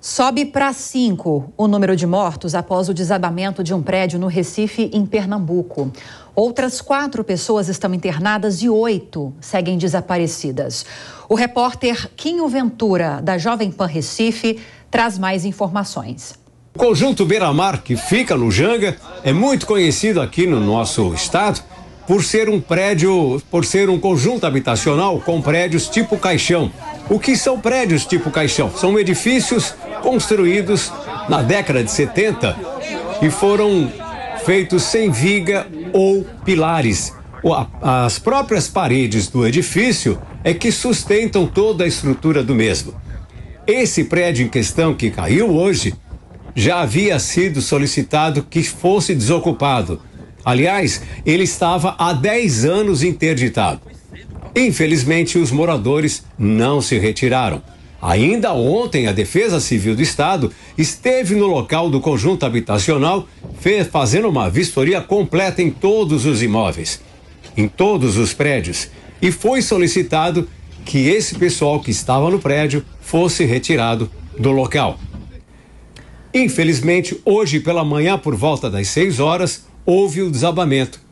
Sobe para cinco o número de mortos após o desabamento de um prédio no Recife, em Pernambuco. Outras quatro pessoas estão internadas e oito seguem desaparecidas. O repórter Quinho Ventura, da Jovem Pan Recife, traz mais informações. O conjunto Beira-Mar, que fica no Janga, é muito conhecido aqui no nosso estado por ser um prédio, por ser um conjunto habitacional com prédios tipo caixão. O que são prédios tipo caixão? São edifícios construídos na década de 70 e foram feitos sem viga ou pilares. As próprias paredes do edifício é que sustentam toda a estrutura do mesmo. Esse prédio em questão que caiu hoje já havia sido solicitado que fosse desocupado. Aliás, ele estava há 10 anos interditado. Infelizmente, os moradores não se retiraram. Ainda ontem, a Defesa Civil do Estado esteve no local do conjunto habitacional, fez, fazendo uma vistoria completa em todos os imóveis, em todos os prédios, e foi solicitado que esse pessoal que estava no prédio fosse retirado do local. Infelizmente, hoje pela manhã, por volta das 6 horas, houve o desabamento